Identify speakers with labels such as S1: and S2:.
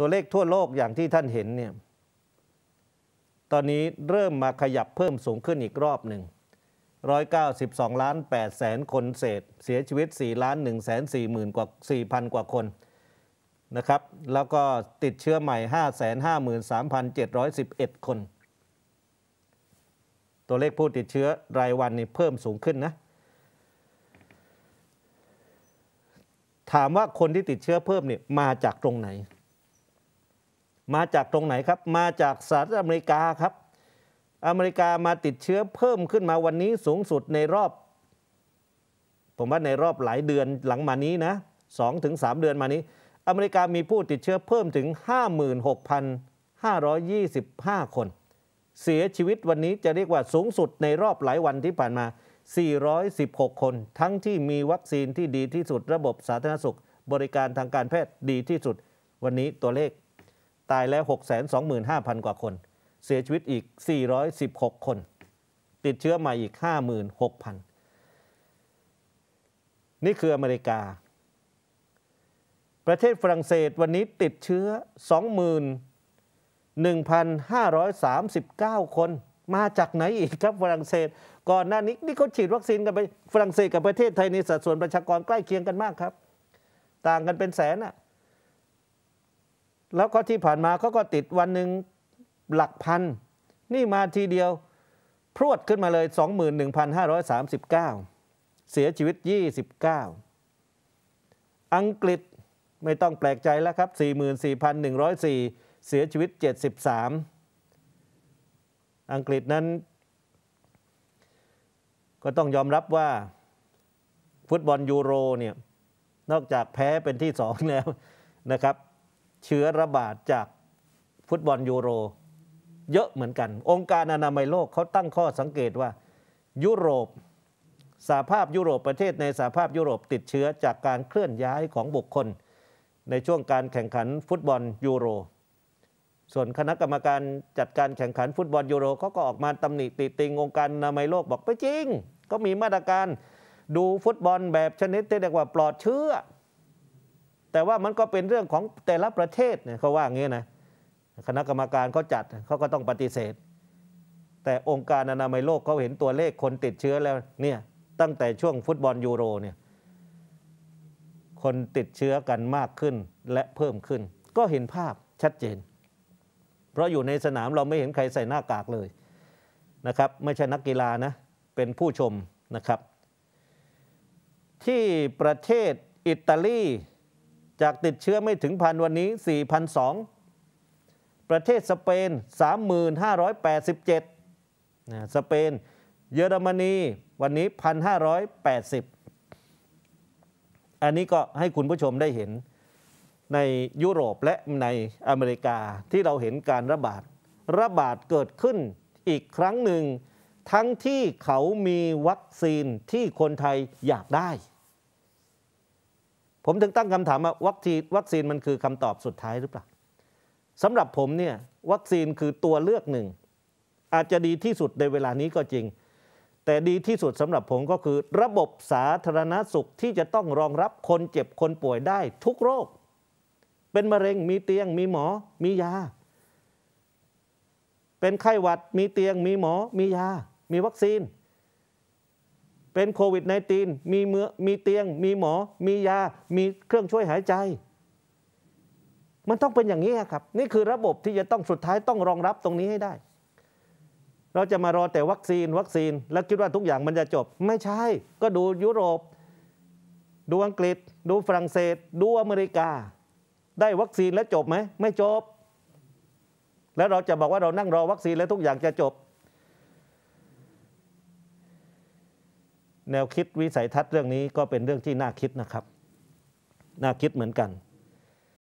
S1: ตัวเลขทั่วโลกอย่างที่ท่านเห็นเนี่ย ตอนนี้เริ่มมาขยับเพิ่มสูงขึ้นอีกรอบหนึ่ง192 ล้าน8แสนคนเศษ เสียชีวิต4ล้าน1แสน4หมื่นกว่า4,000 กว่าคนนะครับ แล้วก็ติดเชื้อใหม่ 553,711 คน ตัวเลขผู้ติดเชื้อรายวันนี่เพิ่มสูงขึ้นนะ ถามว่าคนที่ติดเชื้อเพิ่มเนี่ยมาจากตรงไหนมาจากตรงไหน ครับ มาจากสหรัฐอเมริกาครับ อเมริกามาติดเชื้อเพิ่มขึ้นมาวันนี้สูงสุดในรอบ ผมว่าในรอบหลายเดือนหลังมานี้นะสองถึงสามเดือนมานี้ อเมริกามีผู้ติดเชื้อเพิ่มถึง 56,525 คน เสียชีวิตวันนี้จะเรียกว่าสูงสุดในรอบหลายวันที่ผ่านมา 416 คน ทั้งที่มีวัคซีนที่ดีที่สุดระบบสาธารณสุข บริการทางการแพทย์ดีที่สุดวันนี้ตัวเลขตายแล้ว 625,000 กว่าคน เสียชีวิตอีก 416 คน ติดเชื้อใหม่อีก 56,000 นี่คืออเมริกา ประเทศฝรั่งเศสวันนี้ติดเชื้อ 21,539 คน มาจากไหนอีกครับฝรั่งเศส ก่อนหน้านี้นี่เขาฉีดวัคซีนกันไป ฝรั่งเศสกับประเทศไทยในสัดส่วนประชากรใกล้เคียงกันมากครับ ต่างกันเป็นแสนอะแล้วก็ที่ผ่านมาเขาก็ติดวันหนึ่งหลักพัน นี่มาทีเดียวพรวดขึ้นมาเลย 21,539 เสียชีวิต 29 อังกฤษไม่ต้องแปลกใจแล้วครับ 44,104 เสียชีวิต 73 อังกฤษนั้น ก็ต้องยอมรับว่า ฟุตบอลยูโรเนี่ยนอกจากแพ้เป็นที่สองแล้วนะครับเชื้อระบาดจากฟุตบอลยูโร เยอะเหมือนกัน องค์การอนามัยโลกเขาตั้งข้อสังเกตว่า ยุโรปสาภาพยุโรปประเทศในสาภาพยุโรปติดเชื้อจากการเคลื่อนย้ายของบุคคล ในช่วงการแข่งขันฟุตบอลยูโร ส่วนคณะกรรมการจัดการแข่งขันฟุตบอลยูโรเขาก็ออกมาตำหนิติติงองค์การนามัยโลกบอกไปจริง ก็มีมาตรการดูฟุตบอลแบบชนิดที่เรียกว่าปลอดเชื้อแต่ว่ามันก็เป็นเรื่องของแต่ละประเทศเนี่ยเขาว่างี้นะคณะกรรมการเขาจัดเขาก็ต้องปฏิเสธ แต่องค์การอนามัยโลกเขาเห็นตัวเลขคนติดเชื้อแล้วเนี่ยตั้งแต่ช่วงฟุตบอลยูโรเนี่ยคนติดเชื้อกันมากขึ้นและเพิ่มขึ้น ก็เห็นภาพชัดเจน เพราะอยู่ในสนามเราไม่เห็นใครใส่หน้ากากเลยนะครับไม่ใช่นักกีฬานะเป็นผู้ชมนะครับ ที่ประเทศอิตาลีจากติดเชื้อไม่ถึงพันวันนี้4,002ประเทศสเปน 3,587 นะ สเปน เยอรมนีวันนี้ 1,580 อันนี้ก็ให้คุณผู้ชมได้เห็นในยุโรปและในอเมริกาที่เราเห็นการระบาด ระบาดเกิดขึ้นอีกครั้งหนึ่งทั้งที่เขามีวัคซีนที่คนไทยอยากได้ผมถึงตั้งคำถามว่าวัคซีนวัคซีนมันคือคำตอบสุดท้ายหรือเปล่าสำหรับผมเนี่ยวัคซีนคือตัวเลือกหนึ่ง อาจจะดีที่สุดในเวลานี้ก็จริง แต่ดีที่สุด สำหรับผมก็คือ ระบบสาธารณาสุขที่จะต้องรองรับคนเจ็บคนป่วยได้ ทุกโรค เป็นมะเร็ง มีเตียงมีหมอ มียา เป็นไข้หวัดมีเตียง มีหมอ มียา มีวัคซีนเป็นโควิด -19 มีเมือมีเตียงมีหมอ มียา มีเครื่องช่วยหายใจ มันต้องเป็นอย่างนี้ครับ นี่คือระบบที่จะต้องสุดท้ายต้องรองรับตรงนี้ให้ได้ เราจะมารอแต่วัคซีน วัคซีนแล้วคิดว่าทุกอย่างมันจะจบ ไม่ใช่ ก็ดูยุโรป ดูอังกฤษ ดูฝรั่งเศส ดูอเมริกา ได้วัคซีนแล้วจบไหมไม่จบ แล้วเราจะบอกว่าเรานั่งรอวัคซีนแล้วทุกอย่างจะจบแนวคิดวิสัยทัศน์เรื่องนี้ก็เป็นเรื่องที่น่าคิดนะครับ น่าคิดเหมือนกัน